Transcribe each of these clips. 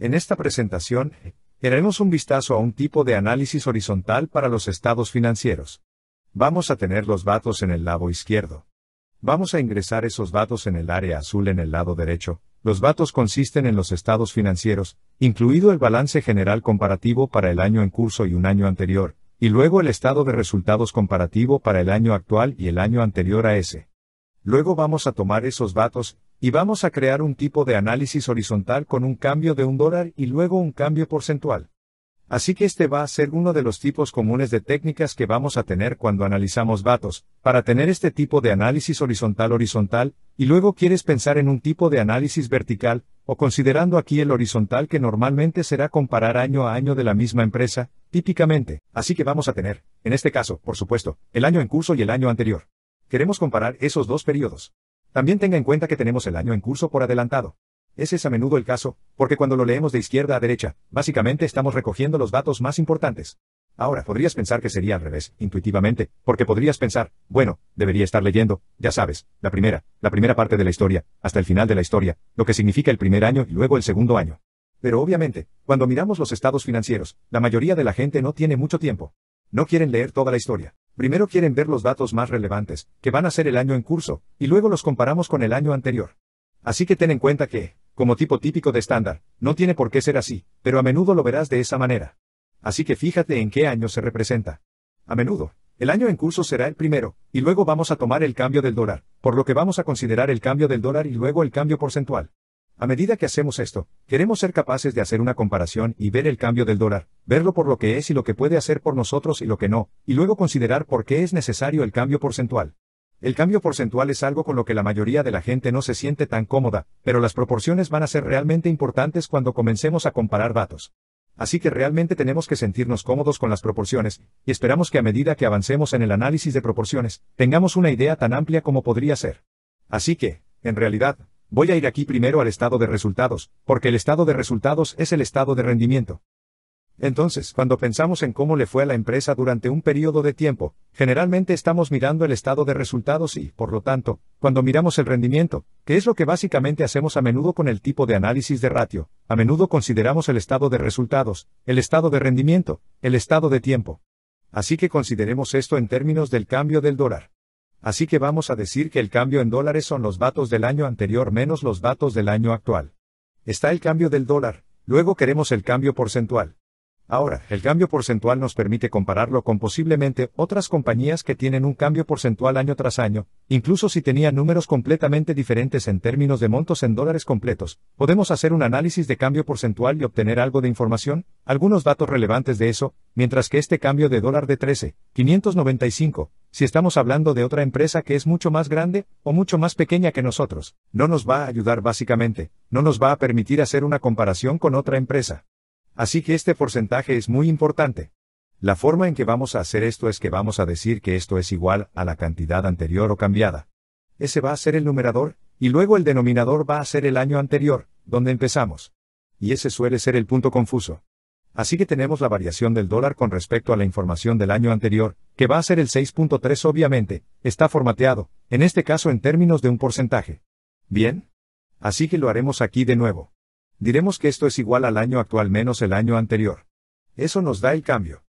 En esta presentación, haremos un vistazo a un tipo de análisis horizontal para los estados financieros. Vamos a tener los datos en el lado izquierdo. Vamos a ingresar esos datos en el área azul en el lado derecho. Los datos consisten en los estados financieros, incluido el balance general comparativo para el año en curso y un año anterior, y luego el estado de resultados comparativo para el año actual y el año anterior a ese. Luego vamos a tomar esos datos y vamos a crear un tipo de análisis horizontal con un cambio de un dólar y luego un cambio porcentual. Así que este va a ser uno de los tipos comunes de técnicas que vamos a tener cuando analizamos datos, para tener este tipo de análisis horizontal horizontal, y luego quieres pensar en un tipo de análisis vertical, o considerando aquí el horizontal que normalmente será comparar año a año de la misma empresa, típicamente. Así que vamos a tener, en este caso, por supuesto, el año en curso y el año anterior. Queremos comparar esos dos periodos. También tenga en cuenta que tenemos el año en curso por adelantado. Ese es a menudo el caso, porque cuando lo leemos de izquierda a derecha, básicamente estamos recogiendo los datos más importantes. Ahora, podrías pensar que sería al revés, intuitivamente, porque podrías pensar, bueno, debería estar leyendo, ya sabes, la primera, la primera parte de la historia, hasta el final de la historia, lo que significa el primer año y luego el segundo año. Pero obviamente, cuando miramos los estados financieros, la mayoría de la gente no tiene mucho tiempo. No quieren leer toda la historia primero quieren ver los datos más relevantes, que van a ser el año en curso, y luego los comparamos con el año anterior. Así que ten en cuenta que, como tipo típico de estándar, no tiene por qué ser así, pero a menudo lo verás de esa manera. Así que fíjate en qué año se representa. A menudo, el año en curso será el primero, y luego vamos a tomar el cambio del dólar, por lo que vamos a considerar el cambio del dólar y luego el cambio porcentual. A medida que hacemos esto, queremos ser capaces de hacer una comparación y ver el cambio del dólar, verlo por lo que es y lo que puede hacer por nosotros y lo que no, y luego considerar por qué es necesario el cambio porcentual. El cambio porcentual es algo con lo que la mayoría de la gente no se siente tan cómoda, pero las proporciones van a ser realmente importantes cuando comencemos a comparar datos. Así que realmente tenemos que sentirnos cómodos con las proporciones, y esperamos que a medida que avancemos en el análisis de proporciones, tengamos una idea tan amplia como podría ser. Así que, en realidad, Voy a ir aquí primero al estado de resultados, porque el estado de resultados es el estado de rendimiento. Entonces, cuando pensamos en cómo le fue a la empresa durante un periodo de tiempo, generalmente estamos mirando el estado de resultados y, por lo tanto, cuando miramos el rendimiento, que es lo que básicamente hacemos a menudo con el tipo de análisis de ratio, a menudo consideramos el estado de resultados, el estado de rendimiento, el estado de tiempo. Así que consideremos esto en términos del cambio del dólar. Así que vamos a decir que el cambio en dólares son los datos del año anterior menos los datos del año actual. Está el cambio del dólar, luego queremos el cambio porcentual. Ahora, el cambio porcentual nos permite compararlo con posiblemente otras compañías que tienen un cambio porcentual año tras año, incluso si tenían números completamente diferentes en términos de montos en dólares completos. Podemos hacer un análisis de cambio porcentual y obtener algo de información, algunos datos relevantes de eso, mientras que este cambio de dólar de 13, 595, si estamos hablando de otra empresa que es mucho más grande o mucho más pequeña que nosotros, no nos va a ayudar básicamente, no nos va a permitir hacer una comparación con otra empresa. Así que este porcentaje es muy importante. La forma en que vamos a hacer esto es que vamos a decir que esto es igual a la cantidad anterior o cambiada. Ese va a ser el numerador, y luego el denominador va a ser el año anterior, donde empezamos. Y ese suele ser el punto confuso. Así que tenemos la variación del dólar con respecto a la información del año anterior, que va a ser el 6.3 obviamente, está formateado, en este caso en términos de un porcentaje. Bien. Así que lo haremos aquí de nuevo. Diremos que esto es igual al año actual menos el año anterior. Eso nos da el cambio.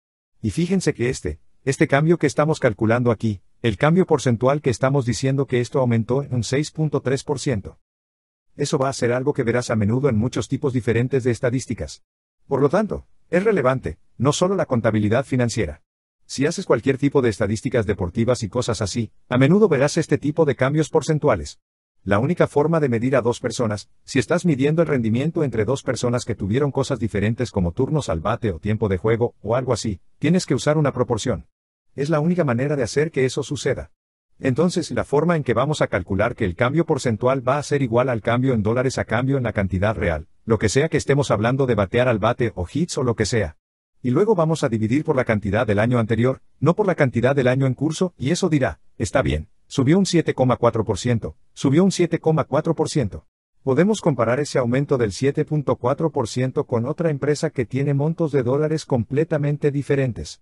Y fíjense que este, este cambio que estamos calculando aquí, el cambio porcentual que estamos diciendo que esto aumentó en un 6.3%. Eso va a ser algo que verás a menudo en muchos tipos diferentes de estadísticas. Por lo tanto, es relevante, no solo la contabilidad financiera. Si haces cualquier tipo de estadísticas deportivas y cosas así, a menudo verás este tipo de cambios porcentuales. La única forma de medir a dos personas, si estás midiendo el rendimiento entre dos personas que tuvieron cosas diferentes como turnos al bate o tiempo de juego, o algo así, tienes que usar una proporción. Es la única manera de hacer que eso suceda. Entonces la forma en que vamos a calcular que el cambio porcentual va a ser igual al cambio en dólares a cambio en la cantidad real, lo que sea que estemos hablando de batear al bate o hits o lo que sea. Y luego vamos a dividir por la cantidad del año anterior, no por la cantidad del año en curso, y eso dirá, está bien, Subió un 7,4%, subió un 7,4%. Podemos comparar ese aumento del 7.4% con otra empresa que tiene montos de dólares completamente diferentes.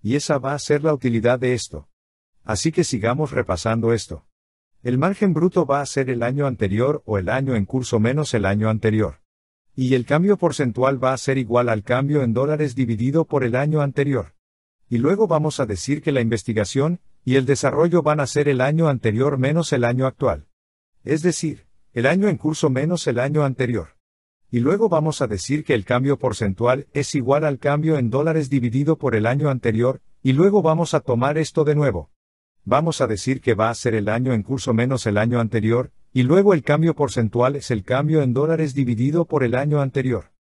Y esa va a ser la utilidad de esto. Así que sigamos repasando esto. El margen bruto va a ser el año anterior o el año en curso menos el año anterior. Y el cambio porcentual va a ser igual al cambio en dólares dividido por el año anterior. Y luego vamos a decir que la investigación y el desarrollo van a ser el año anterior menos el año actual. Es decir, el año en curso menos el año anterior. Y luego vamos a decir que el cambio porcentual es igual al cambio en dólares dividido por el año anterior, y luego vamos a tomar esto de nuevo. Vamos a decir que va a ser el año en curso menos el año anterior, y luego el cambio porcentual es el cambio en dólares dividido por el año anterior.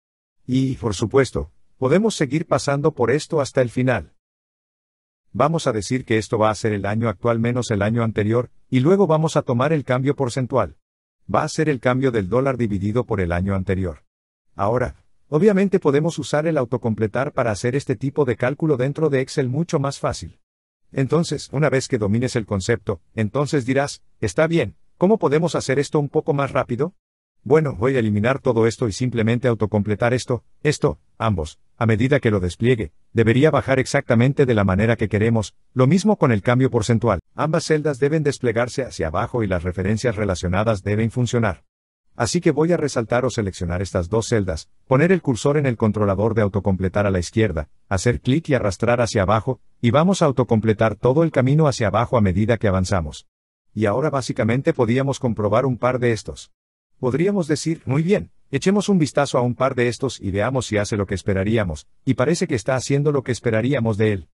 Y, por supuesto, podemos seguir pasando por esto hasta el final. Vamos a decir que esto va a ser el año actual menos el año anterior, y luego vamos a tomar el cambio porcentual. Va a ser el cambio del dólar dividido por el año anterior. Ahora, obviamente podemos usar el autocompletar para hacer este tipo de cálculo dentro de Excel mucho más fácil. Entonces, una vez que domines el concepto, entonces dirás, está bien, ¿cómo podemos hacer esto un poco más rápido? Bueno, voy a eliminar todo esto y simplemente autocompletar esto, esto, ambos, a medida que lo despliegue, debería bajar exactamente de la manera que queremos, lo mismo con el cambio porcentual. Ambas celdas deben desplegarse hacia abajo y las referencias relacionadas deben funcionar. Así que voy a resaltar o seleccionar estas dos celdas, poner el cursor en el controlador de autocompletar a la izquierda, hacer clic y arrastrar hacia abajo, y vamos a autocompletar todo el camino hacia abajo a medida que avanzamos. Y ahora básicamente podíamos comprobar un par de estos. Podríamos decir, muy bien, echemos un vistazo a un par de estos y veamos si hace lo que esperaríamos, y parece que está haciendo lo que esperaríamos de él.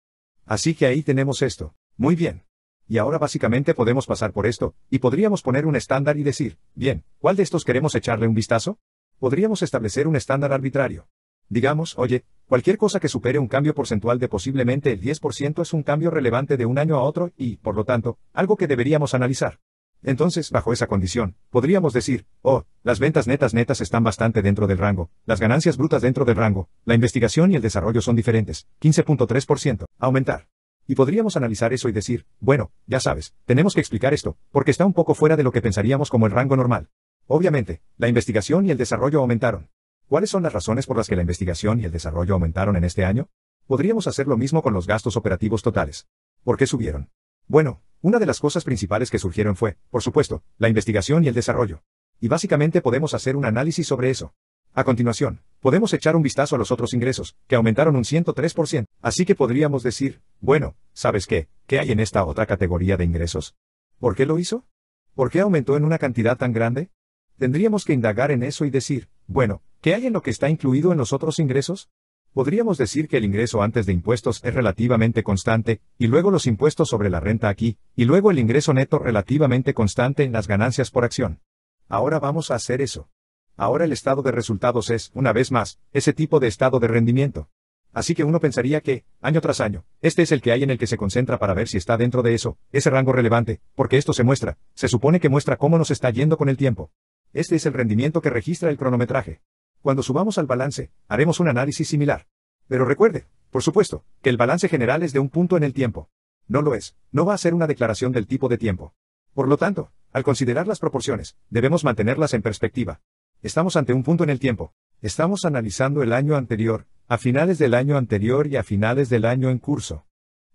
Así que ahí tenemos esto. Muy bien. Y ahora básicamente podemos pasar por esto, y podríamos poner un estándar y decir, bien, ¿cuál de estos queremos echarle un vistazo? Podríamos establecer un estándar arbitrario. Digamos, oye, cualquier cosa que supere un cambio porcentual de posiblemente el 10% es un cambio relevante de un año a otro y, por lo tanto, algo que deberíamos analizar. Entonces, bajo esa condición, podríamos decir, oh, las ventas netas netas están bastante dentro del rango, las ganancias brutas dentro del rango, la investigación y el desarrollo son diferentes, 15.3%, aumentar. Y podríamos analizar eso y decir, bueno, ya sabes, tenemos que explicar esto, porque está un poco fuera de lo que pensaríamos como el rango normal. Obviamente, la investigación y el desarrollo aumentaron. ¿Cuáles son las razones por las que la investigación y el desarrollo aumentaron en este año? Podríamos hacer lo mismo con los gastos operativos totales. ¿Por qué subieron? Bueno, una de las cosas principales que surgieron fue, por supuesto, la investigación y el desarrollo. Y básicamente podemos hacer un análisis sobre eso. A continuación, podemos echar un vistazo a los otros ingresos, que aumentaron un 103%, así que podríamos decir, bueno, ¿sabes qué? ¿Qué hay en esta otra categoría de ingresos? ¿Por qué lo hizo? ¿Por qué aumentó en una cantidad tan grande? Tendríamos que indagar en eso y decir, bueno, ¿qué hay en lo que está incluido en los otros ingresos? Podríamos decir que el ingreso antes de impuestos es relativamente constante, y luego los impuestos sobre la renta aquí, y luego el ingreso neto relativamente constante en las ganancias por acción. Ahora vamos a hacer eso. Ahora el estado de resultados es, una vez más, ese tipo de estado de rendimiento. Así que uno pensaría que, año tras año, este es el que hay en el que se concentra para ver si está dentro de eso, ese rango relevante, porque esto se muestra, se supone que muestra cómo nos está yendo con el tiempo. Este es el rendimiento que registra el cronometraje. Cuando subamos al balance, haremos un análisis similar. Pero recuerde, por supuesto, que el balance general es de un punto en el tiempo. No lo es, no va a ser una declaración del tipo de tiempo. Por lo tanto, al considerar las proporciones, debemos mantenerlas en perspectiva. Estamos ante un punto en el tiempo. Estamos analizando el año anterior, a finales del año anterior y a finales del año en curso.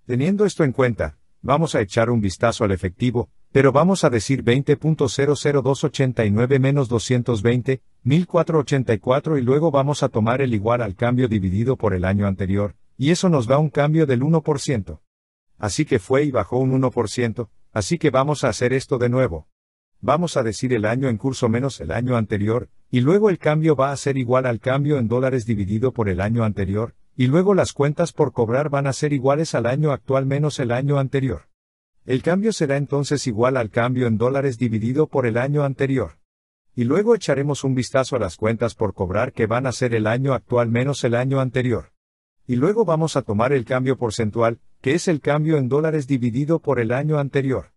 Teniendo esto en cuenta, vamos a echar un vistazo al efectivo, pero vamos a decir 20.00289 menos 220, 1484 y luego vamos a tomar el igual al cambio dividido por el año anterior, y eso nos da un cambio del 1%. Así que fue y bajó un 1%, así que vamos a hacer esto de nuevo. Vamos a decir el año en curso menos el año anterior, y luego el cambio va a ser igual al cambio en dólares dividido por el año anterior, y luego las cuentas por cobrar van a ser iguales al año actual menos el año anterior. El cambio será entonces igual al cambio en dólares dividido por el año anterior. Y luego echaremos un vistazo a las cuentas por cobrar que van a ser el año actual menos el año anterior. Y luego vamos a tomar el cambio porcentual, que es el cambio en dólares dividido por el año anterior.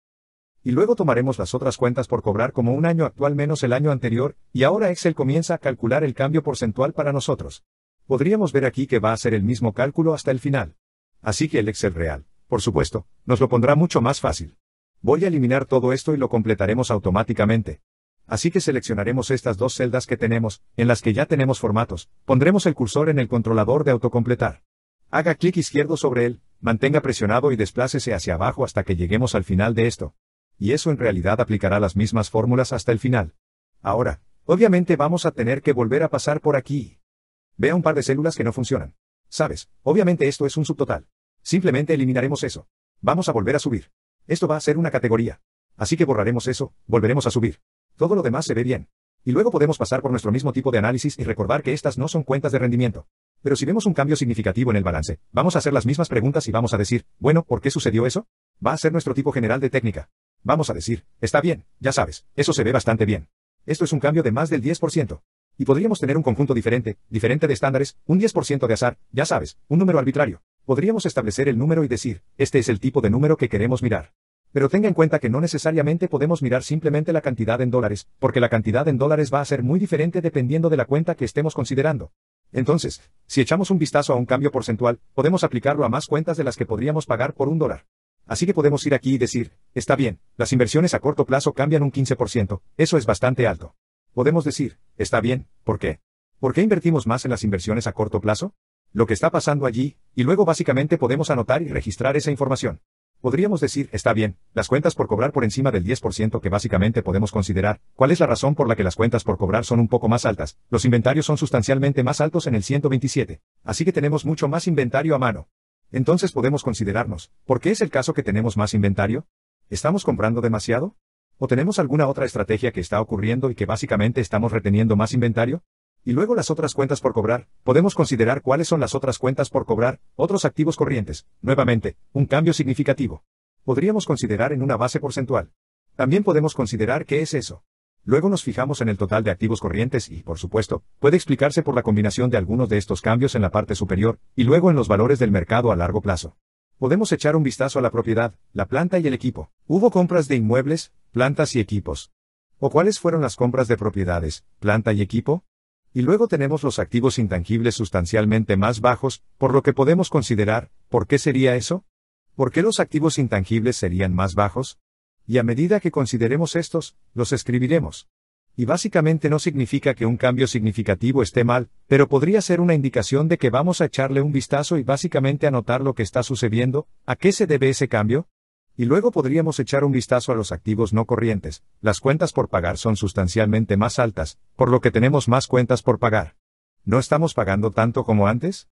Y luego tomaremos las otras cuentas por cobrar como un año actual menos el año anterior, y ahora Excel comienza a calcular el cambio porcentual para nosotros. Podríamos ver aquí que va a ser el mismo cálculo hasta el final. Así que el Excel real por supuesto, nos lo pondrá mucho más fácil. Voy a eliminar todo esto y lo completaremos automáticamente. Así que seleccionaremos estas dos celdas que tenemos, en las que ya tenemos formatos, pondremos el cursor en el controlador de autocompletar. Haga clic izquierdo sobre él, mantenga presionado y desplácese hacia abajo hasta que lleguemos al final de esto. Y eso en realidad aplicará las mismas fórmulas hasta el final. Ahora, obviamente vamos a tener que volver a pasar por aquí. Vea un par de células que no funcionan. Sabes, obviamente esto es un subtotal. Simplemente eliminaremos eso. Vamos a volver a subir. Esto va a ser una categoría. Así que borraremos eso, volveremos a subir. Todo lo demás se ve bien. Y luego podemos pasar por nuestro mismo tipo de análisis y recordar que estas no son cuentas de rendimiento. Pero si vemos un cambio significativo en el balance, vamos a hacer las mismas preguntas y vamos a decir, bueno, ¿por qué sucedió eso? Va a ser nuestro tipo general de técnica. Vamos a decir, está bien, ya sabes, eso se ve bastante bien. Esto es un cambio de más del 10%. Y podríamos tener un conjunto diferente, diferente de estándares, un 10% de azar, ya sabes, un número arbitrario. Podríamos establecer el número y decir, este es el tipo de número que queremos mirar. Pero tenga en cuenta que no necesariamente podemos mirar simplemente la cantidad en dólares, porque la cantidad en dólares va a ser muy diferente dependiendo de la cuenta que estemos considerando. Entonces, si echamos un vistazo a un cambio porcentual, podemos aplicarlo a más cuentas de las que podríamos pagar por un dólar. Así que podemos ir aquí y decir, está bien, las inversiones a corto plazo cambian un 15%, eso es bastante alto. Podemos decir, está bien, ¿por qué? ¿Por qué invertimos más en las inversiones a corto plazo? lo que está pasando allí, y luego básicamente podemos anotar y registrar esa información. Podríamos decir, está bien, las cuentas por cobrar por encima del 10% que básicamente podemos considerar, cuál es la razón por la que las cuentas por cobrar son un poco más altas, los inventarios son sustancialmente más altos en el 127, así que tenemos mucho más inventario a mano. Entonces podemos considerarnos, ¿por qué es el caso que tenemos más inventario? ¿Estamos comprando demasiado? ¿O tenemos alguna otra estrategia que está ocurriendo y que básicamente estamos reteniendo más inventario? Y luego las otras cuentas por cobrar, podemos considerar cuáles son las otras cuentas por cobrar, otros activos corrientes, nuevamente, un cambio significativo. Podríamos considerar en una base porcentual. También podemos considerar qué es eso. Luego nos fijamos en el total de activos corrientes y, por supuesto, puede explicarse por la combinación de algunos de estos cambios en la parte superior, y luego en los valores del mercado a largo plazo. Podemos echar un vistazo a la propiedad, la planta y el equipo. Hubo compras de inmuebles, plantas y equipos. ¿O cuáles fueron las compras de propiedades, planta y equipo? Y luego tenemos los activos intangibles sustancialmente más bajos, por lo que podemos considerar, ¿por qué sería eso? ¿Por qué los activos intangibles serían más bajos? Y a medida que consideremos estos, los escribiremos. Y básicamente no significa que un cambio significativo esté mal, pero podría ser una indicación de que vamos a echarle un vistazo y básicamente anotar lo que está sucediendo, a qué se debe ese cambio, y luego podríamos echar un vistazo a los activos no corrientes, las cuentas por pagar son sustancialmente más altas, por lo que tenemos más cuentas por pagar. ¿No estamos pagando tanto como antes?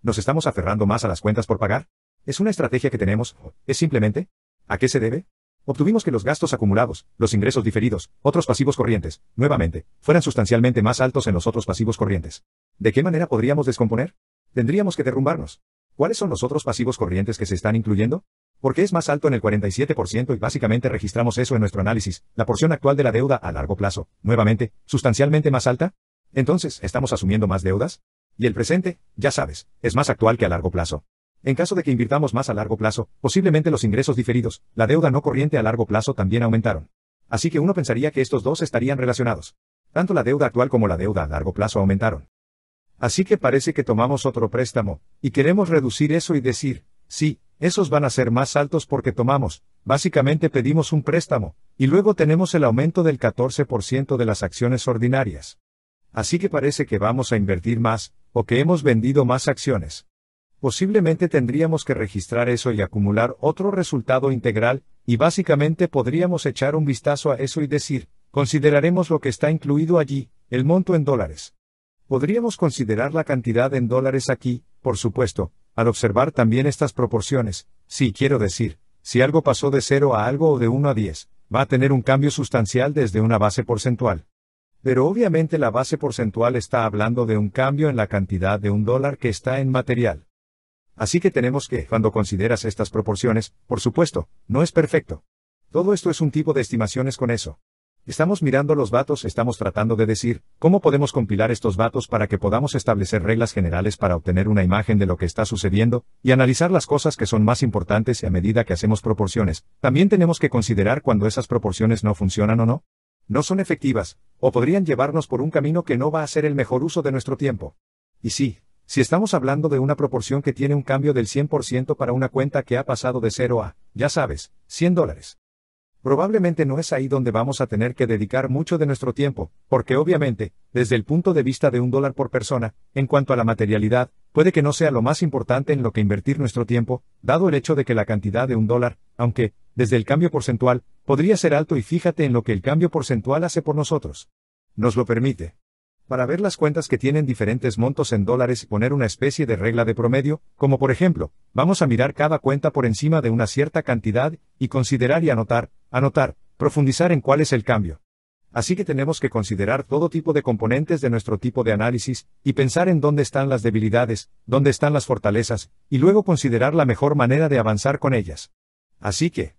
¿Nos estamos aferrando más a las cuentas por pagar? ¿Es una estrategia que tenemos? ¿Es simplemente? ¿A qué se debe? Obtuvimos que los gastos acumulados, los ingresos diferidos, otros pasivos corrientes, nuevamente, fueran sustancialmente más altos en los otros pasivos corrientes. ¿De qué manera podríamos descomponer? Tendríamos que derrumbarnos. ¿Cuáles son los otros pasivos corrientes que se están incluyendo? Porque es más alto en el 47% y básicamente registramos eso en nuestro análisis, la porción actual de la deuda a largo plazo, nuevamente, sustancialmente más alta. Entonces, ¿estamos asumiendo más deudas? Y el presente, ya sabes, es más actual que a largo plazo. En caso de que invirtamos más a largo plazo, posiblemente los ingresos diferidos, la deuda no corriente a largo plazo también aumentaron. Así que uno pensaría que estos dos estarían relacionados. Tanto la deuda actual como la deuda a largo plazo aumentaron. Así que parece que tomamos otro préstamo, y queremos reducir eso y decir, sí, esos van a ser más altos porque tomamos, básicamente pedimos un préstamo, y luego tenemos el aumento del 14% de las acciones ordinarias. Así que parece que vamos a invertir más, o que hemos vendido más acciones. Posiblemente tendríamos que registrar eso y acumular otro resultado integral, y básicamente podríamos echar un vistazo a eso y decir, consideraremos lo que está incluido allí, el monto en dólares. Podríamos considerar la cantidad en dólares aquí, por supuesto, al observar también estas proporciones, sí quiero decir, si algo pasó de 0 a algo o de 1 a 10, va a tener un cambio sustancial desde una base porcentual. Pero obviamente la base porcentual está hablando de un cambio en la cantidad de un dólar que está en material. Así que tenemos que, cuando consideras estas proporciones, por supuesto, no es perfecto. Todo esto es un tipo de estimaciones con eso. Estamos mirando los datos, estamos tratando de decir, ¿cómo podemos compilar estos datos para que podamos establecer reglas generales para obtener una imagen de lo que está sucediendo, y analizar las cosas que son más importantes y a medida que hacemos proporciones, también tenemos que considerar cuando esas proporciones no funcionan o no? No son efectivas, o podrían llevarnos por un camino que no va a ser el mejor uso de nuestro tiempo. Y sí, si estamos hablando de una proporción que tiene un cambio del 100% para una cuenta que ha pasado de 0 a, ya sabes, 100 dólares probablemente no es ahí donde vamos a tener que dedicar mucho de nuestro tiempo, porque obviamente, desde el punto de vista de un dólar por persona, en cuanto a la materialidad, puede que no sea lo más importante en lo que invertir nuestro tiempo, dado el hecho de que la cantidad de un dólar, aunque, desde el cambio porcentual, podría ser alto y fíjate en lo que el cambio porcentual hace por nosotros. Nos lo permite para ver las cuentas que tienen diferentes montos en dólares y poner una especie de regla de promedio, como por ejemplo, vamos a mirar cada cuenta por encima de una cierta cantidad, y considerar y anotar, anotar, profundizar en cuál es el cambio. Así que tenemos que considerar todo tipo de componentes de nuestro tipo de análisis, y pensar en dónde están las debilidades, dónde están las fortalezas, y luego considerar la mejor manera de avanzar con ellas. Así que,